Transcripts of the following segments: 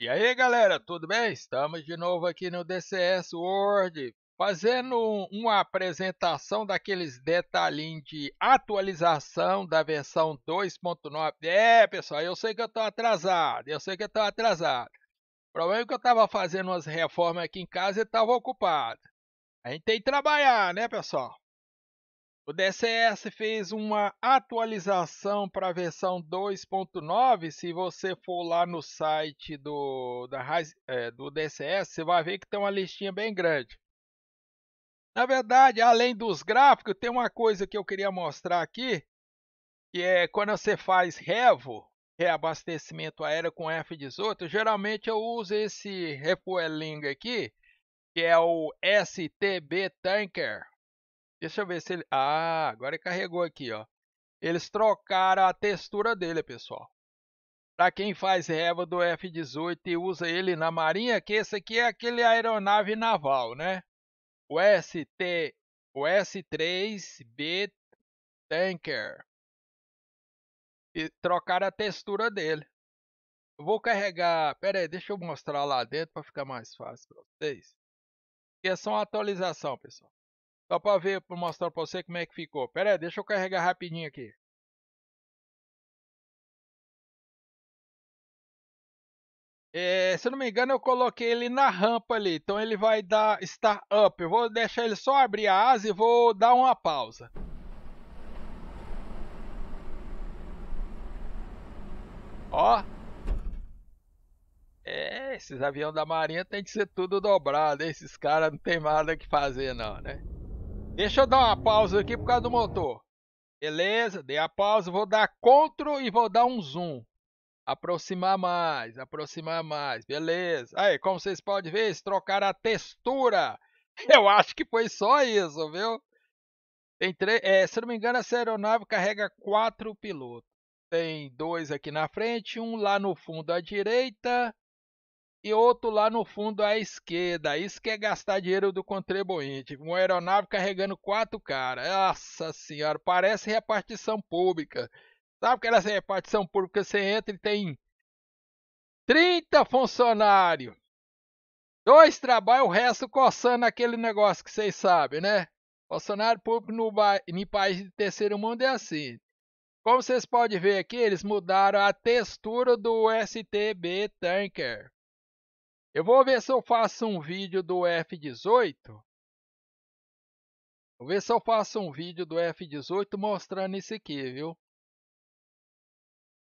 E aí galera, tudo bem? Estamos de novo aqui no DCS World fazendo uma apresentação daqueles detalhinhos de atualização da versão 2.9. É pessoal, eu sei que eu estou atrasado, eu sei que eu estou atrasado. O problema é que eu estava fazendo umas reformas aqui em casa e estava ocupado. A gente tem que trabalhar, né pessoal? O DCS fez uma atualização para a versão 2.9. Se você for lá no site do, da, é, do DCS, você vai ver que tem uma listinha bem grande. Na verdade, além dos gráficos, tem uma coisa que eu queria mostrar aqui, que é quando você faz revo, reabastecimento aéreo com F-18, geralmente eu uso esse refueling aqui, que é o STB Tanker Deixa eu ver se ele... Ah, agora ele carregou aqui, ó. Eles trocaram a textura dele, pessoal. Para quem faz reva do F-18 e usa ele na marinha, que esse aqui é aquele aeronave naval, né? O ST... O S3B Tanker. E trocaram a textura dele. vou carregar... Pera aí, deixa eu mostrar lá dentro para ficar mais fácil para vocês. Aqui é só uma atualização, pessoal. Só para ver, para mostrar para você como é que ficou. Pera aí, deixa eu carregar rapidinho aqui. É, se eu não me engano, eu coloquei ele na rampa ali. Então ele vai dar start up. Eu vou deixar ele só abrir a asa e vou dar uma pausa. Ó. É, esses aviões da marinha tem que ser tudo dobrado. Esses caras não tem nada que fazer não, né? Deixa eu dar uma pausa aqui por causa do motor. Beleza, dei a pausa, vou dar CTRL e vou dar um zoom. Aproximar mais, aproximar mais, beleza. Aí, como vocês podem ver, eles trocaram a textura. Eu acho que foi só isso, viu? Tem três, é, se não me engano, essa aeronave carrega quatro pilotos. Tem dois aqui na frente, um lá no fundo à direita e outro lá no fundo à esquerda. Isso que é gastar dinheiro do contribuinte. Uma aeronave carregando quatro caras. Nossa senhora, parece repartição pública. Sabe aquela repartição pública? Você entra e tem 30 funcionários. Dois trabalham, o resto coçando aquele negócio que vocês sabem, né? Funcionário público no, em país de terceiro mundo é assim. Como vocês podem ver aqui, eles mudaram a textura do STB Tanker. Eu vou ver se eu faço um vídeo do F-18. Vou ver se eu faço um vídeo do F-18 mostrando isso aqui, viu?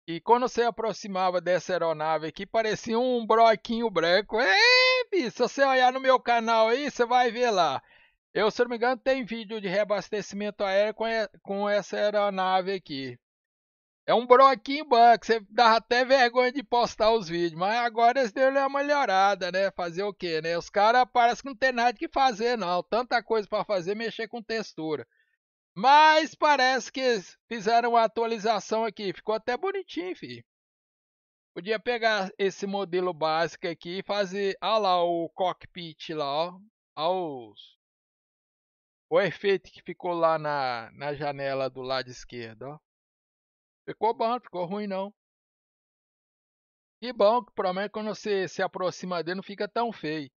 E quando você aproximava dessa aeronave aqui, parecia um broquinho branco. É, bicho, se você olhar no meu canal aí, você vai ver lá. Eu, se não me engano, tem vídeo de reabastecimento aéreo com, com essa aeronave aqui. É um broquinho banco, você dava até vergonha de postar os vídeos, mas agora eles deu é uma melhorada, né? Fazer o quê, né? Os caras parecem que não tem nada que fazer, não. Tanta coisa para fazer, mexer com textura. Mas parece que fizeram uma atualização aqui. Ficou até bonitinho, filho. Podia pegar esse modelo básico aqui e fazer... Olha lá o cockpit lá, ó. Olha os, o efeito que ficou lá na, na janela do lado esquerdo, ó. Ficou bom, ficou ruim não. Que bom que pelo menos quando você se aproxima dele não fica tão feio.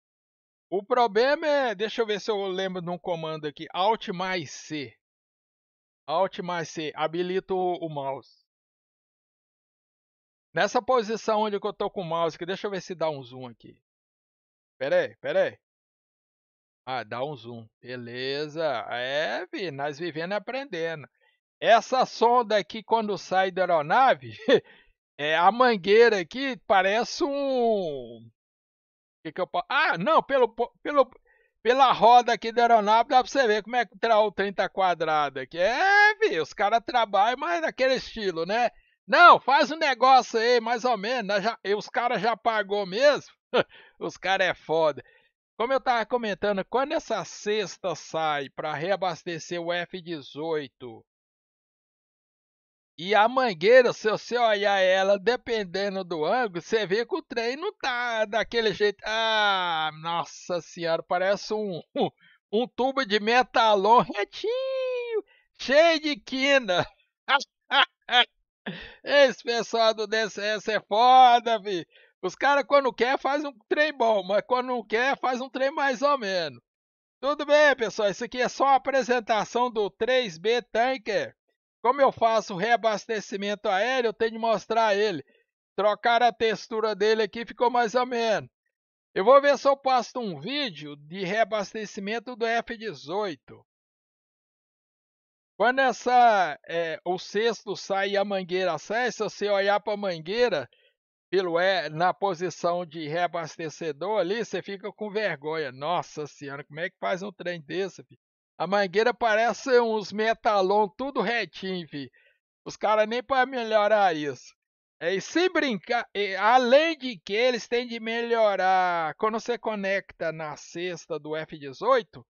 O problema é, deixa eu ver se eu lembro de um comando aqui, Alt mais C. Alt mais C, habilito o mouse. Nessa posição onde eu tô com o mouse aqui, deixa eu ver se dá um zoom aqui. Pera aí, pera aí. Ah, dá um zoom. Beleza. É, vi, nós vivendo e aprendendo. Essa sonda aqui, quando sai da aeronave, é, a mangueira aqui parece um. Que que eu... Ah, não, pelo, pelo, pela roda aqui da aeronave dá pra você ver como é que tá o 30 quadrado aqui. É, vi, os caras trabalham, mas naquele estilo, né? Não, faz um negócio aí, mais ou menos. Já, os caras já pagou mesmo. os caras é foda. Como eu tava comentando, quando essa cesta sai para reabastecer o F-18 e a mangueira, se você olhar ela dependendo do ângulo, você vê que o trem não tá daquele jeito. Ah, nossa senhora, parece um, um tubo de metalon retinho, cheio de quina. Esse pessoal do DCS é foda, vi. Os caras quando quer faz um trem bom, mas quando não quer faz um trem mais ou menos. Tudo bem, pessoal, isso aqui é só a apresentação do 3B Tanker. Como eu faço reabastecimento aéreo, eu tenho que mostrar ele. Trocar a textura dele aqui ficou mais ou menos. Eu vou ver se eu passo um vídeo de reabastecimento do F-18. Quando essa, é, o cesto sai e a mangueira sai, se você olhar para a mangueira pelo, é, na posição de reabastecedor ali, você fica com vergonha. Nossa senhora, como é que faz um trem desse? Filho? A mangueira parece uns metalon tudo retinho, fi. Os caras nem para melhorar isso. É, e se brincar, além de que eles têm de melhorar quando você conecta na cesta do F-18,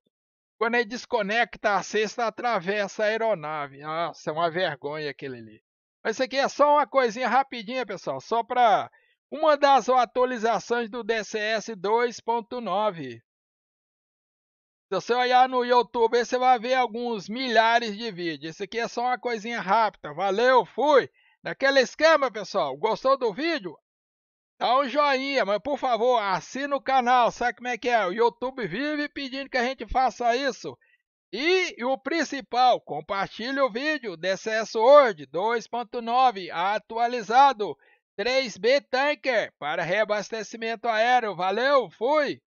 quando ele desconecta a cesta, atravessa a aeronave. Nossa, é uma vergonha aquele ali. Mas isso aqui é só uma coisinha rapidinha, pessoal, só para uma das atualizações do DCS 2.9. Se você olhar no YouTube, você vai ver alguns milhares de vídeos. Isso aqui é só uma coisinha rápida. Valeu, fui! Naquele esquema, pessoal, gostou do vídeo? Dá um joinha, mas por favor, assina o canal, sabe como é que é? O YouTube vive pedindo que a gente faça isso. E o principal, compartilhe o vídeo DCS Word 2.9 atualizado 3B Tanker para reabastecimento aéreo. Valeu, fui!